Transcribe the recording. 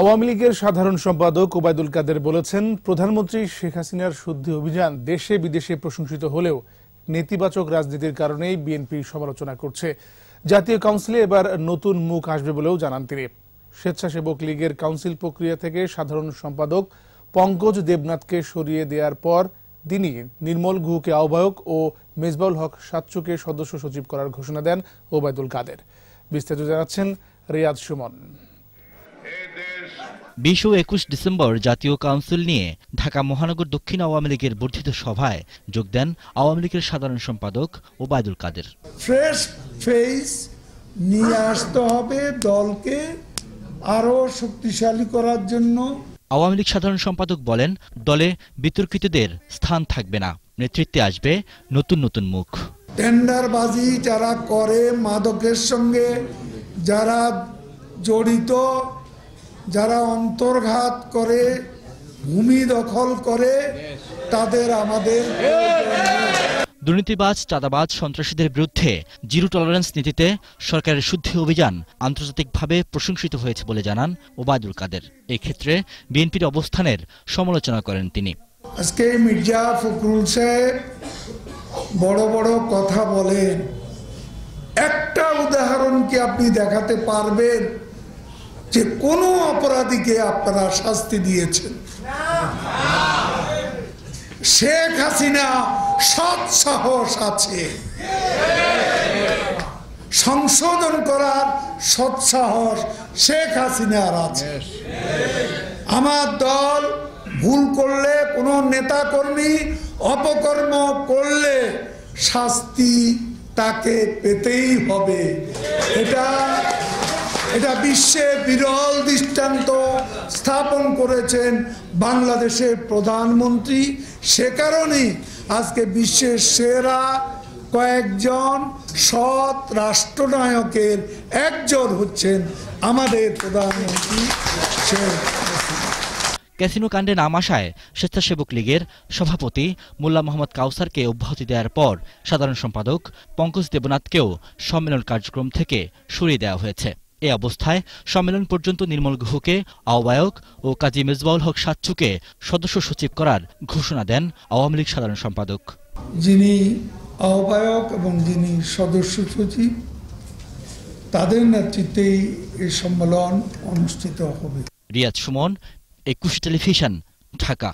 আওয়ামী লীগের সাধারণ সম্পাদক ওবায়দুল কাদের বলেছেন প্রধানমন্ত্রী শেখ হাসিনার শুদ্ধি অভিযান দেশে বিদেশে প্রশংসিত হলেও নেতিবাচক রাজনীতির কারণেই বিএনপি সমালোচনা করছে জাতীয় কাউন্সিলে এবার নতুন মুখ আসবে বলেও জানান তিনি স্বেচ্ছাসেবক লীগের কাউন্সিল প্রক্রিয়া থেকে সাধারণ সম্পাদক পঙ্কজ দেবনাথকে সরিয়ে দেওয়ার পর তিনি নির্মল গুহকে আহ্বায়ক ও মেজবাউল হক সাচ্চুকে সদস্য সচিব করার ঘোষণা দেন ওবায়দুল কাদের বিস্তারিত জানাচ্ছেন রিয়াদ সুমন বিশ ও একুশ ডিসেম্বর জাতীয় কাউন্সিল নিয়ে ঢাকা মহানগর দক্ষিণ আওয়ামী লীগের বর্ধিত সভায় যোগ দেন আওয়ামী লীগের সাধারণ সম্পাদক ওবায়দুল কাদের ফ্রেশ ফেস নিয়ে আসতে হবে দলকে আরও শক্তিশালী করার জন্য আওয়ামী লীগ সাধারণ সম্পাদক বলেন দলে বিতর্কিতদের স্থান থাকবে না নেতৃত্বে আসবে নতুন নতুন মুখ টেন্ডারবাজি যারা করে মাদকের সঙ্গে যারা জড়িত যারা অন্তর্ঘাত করে ভূমি দখল করে তাদের আমাদের দুর্নীতিবাজ চাঁদাবাজ সন্ত্রাসীদের বিরুদ্ধে জিরো টলারেন্স নীতিতে সরকারের শুদ্ধি অভিযান আন্তর্জাতিকভাবে প্রশংসিত হয়েছে বলে জানান ওবায়দুল কাদের এক্ষেত্রে বিএনপির অবস্থানের সমালোচনা করেন তিনি আজকে মির্জা ফখরুল সাহেব বড় বড় কথা বলেন একটা উদাহরণ কি আপনি দেখাতে পারবেন যে কোনো অপরাধীকে আপনারা শাস্তি দিয়েছেন শেখ হাসিনা সৎ সাহস আছে সংশোধন করার সৎ সাহস শেখ হাসিনার আছে আমার দল ভুল করলে কোনো নেতা কর্মী অপকর্ম করলে শাস্তি তাকে পেতেই হবে এটা এটা বিশ্বে বিরল দৃষ্টান্ত স্থাপন করেছেন বাংলাদেশের প্রধানমন্ত্রী সে কারণেই আজকে বিশ্বের সেরা কয়েকজন সৎ রাষ্ট্রনায়কের একজন হচ্ছেন আমাদের প্রধানমন্ত্রী ক্যাসিনো কাণ্ডে নাম আসায় স্বেচ্ছাসেবক লীগের সভাপতি মোল্লা মোহাম্মদ কাউসারকে অব্যাহতি দেওয়ার পর সাধারণ সম্পাদক পঙ্কজ দেবনাথকেও সম্মেলন কার্যক্রম থেকে সরিয়ে দেওয়া হয়েছে এ অবস্থায় সম্মেলন পর্যন্ত নির্মল গুহকে আহ্বায়ক ও কাজী মেজবাউল হক সাচ্চুকে সদস্য সচিব করার ঘোষণা দেন আওয়ামী লীগ সাধারণ সম্পাদক যিনি আহ্বায়ক এবং যিনি সদস্য সচিব তাদের নেতৃত্বেই এই সম্মেলন অনুষ্ঠিত হবে রিয়াজ সুমন একুশ টেলিভিশন ঢাকা